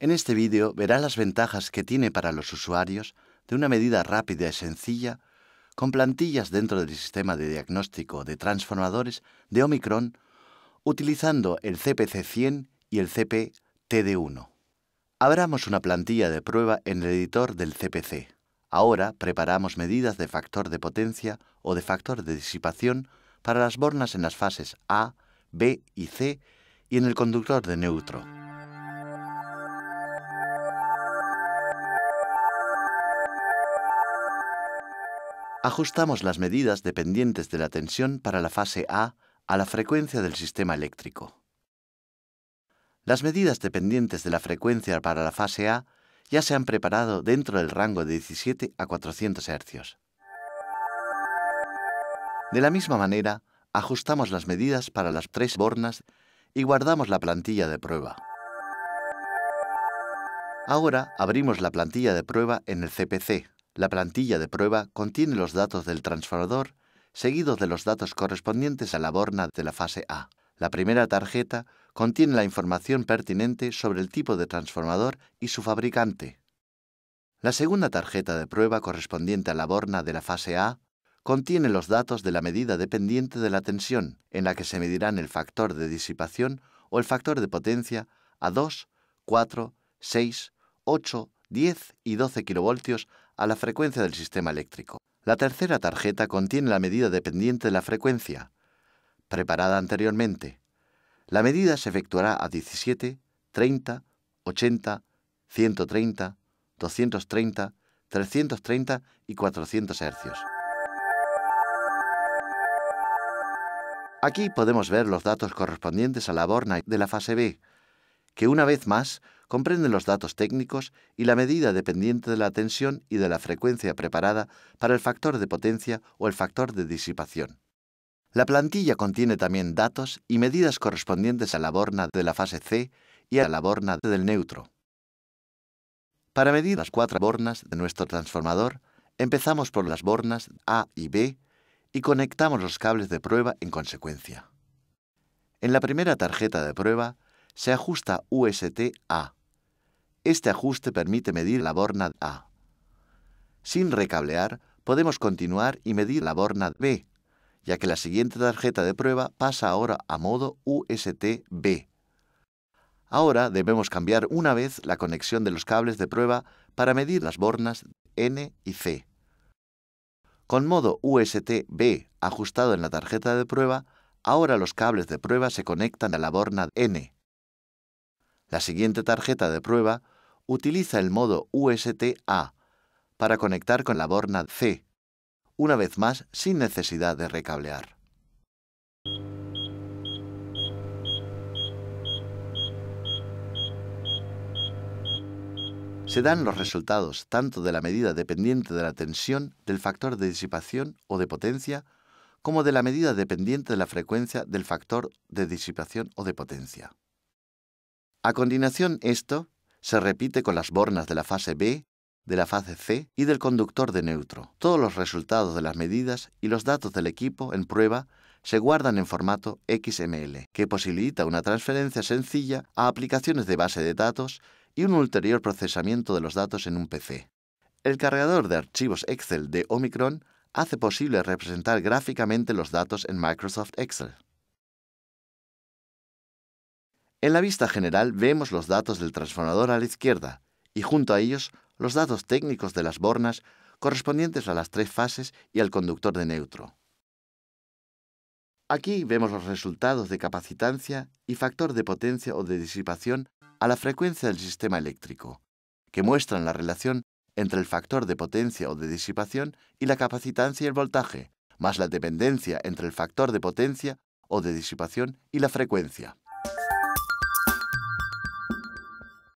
En este vídeo verás las ventajas que tiene para los usuarios de una medida rápida y sencilla con plantillas dentro del sistema de diagnóstico de transformadores de Omicron utilizando el CPC100 y el cp td 1 Abramos una plantilla de prueba en el editor del CPC. Ahora preparamos medidas de factor de potencia o de factor de disipación para las bornas en las fases A, B y C y en el conductor de neutro. ajustamos las medidas dependientes de la tensión para la fase A a la frecuencia del sistema eléctrico. Las medidas dependientes de la frecuencia para la fase A ya se han preparado dentro del rango de 17 a 400 Hz. De la misma manera, ajustamos las medidas para las tres bornas y guardamos la plantilla de prueba. Ahora abrimos la plantilla de prueba en el CPC, la plantilla de prueba contiene los datos del transformador, seguidos de los datos correspondientes a la borna de la fase A. La primera tarjeta contiene la información pertinente sobre el tipo de transformador y su fabricante. La segunda tarjeta de prueba correspondiente a la borna de la fase A contiene los datos de la medida dependiente de la tensión, en la que se medirán el factor de disipación o el factor de potencia a 2, 4, 6, 8, 10 y 12 kilovoltios a la frecuencia del sistema eléctrico. La tercera tarjeta contiene la medida dependiente de la frecuencia, preparada anteriormente. La medida se efectuará a 17, 30, 80, 130, 230, 330 y 400 hercios. Aquí podemos ver los datos correspondientes a la borna de la fase B, que una vez más comprenden los datos técnicos y la medida dependiente de la tensión y de la frecuencia preparada para el factor de potencia o el factor de disipación. La plantilla contiene también datos y medidas correspondientes a la borna de la fase C y a la borna del neutro. Para medir las cuatro bornas de nuestro transformador, empezamos por las bornas A y B y conectamos los cables de prueba en consecuencia. En la primera tarjeta de prueba se ajusta UST A. Este ajuste permite medir la borna A. Sin recablear, podemos continuar y medir la borna B, ya que la siguiente tarjeta de prueba pasa ahora a modo UST-B. Ahora debemos cambiar una vez la conexión de los cables de prueba para medir las bornas N y C. Con modo UST-B ajustado en la tarjeta de prueba, ahora los cables de prueba se conectan a la borna N la siguiente tarjeta de prueba utiliza el modo USTA para conectar con la borna C, una vez más sin necesidad de recablear. Se dan los resultados tanto de la medida dependiente de la tensión, del factor de disipación o de potencia, como de la medida dependiente de la frecuencia del factor de disipación o de potencia. A continuación, esto se repite con las bornas de la fase B, de la fase C y del conductor de neutro. Todos los resultados de las medidas y los datos del equipo en prueba se guardan en formato XML, que posibilita una transferencia sencilla a aplicaciones de base de datos y un ulterior procesamiento de los datos en un PC. El cargador de archivos Excel de Omicron hace posible representar gráficamente los datos en Microsoft Excel. En la vista general vemos los datos del transformador a la izquierda y junto a ellos los datos técnicos de las bornas correspondientes a las tres fases y al conductor de neutro. Aquí vemos los resultados de capacitancia y factor de potencia o de disipación a la frecuencia del sistema eléctrico, que muestran la relación entre el factor de potencia o de disipación y la capacitancia y el voltaje, más la dependencia entre el factor de potencia o de disipación y la frecuencia.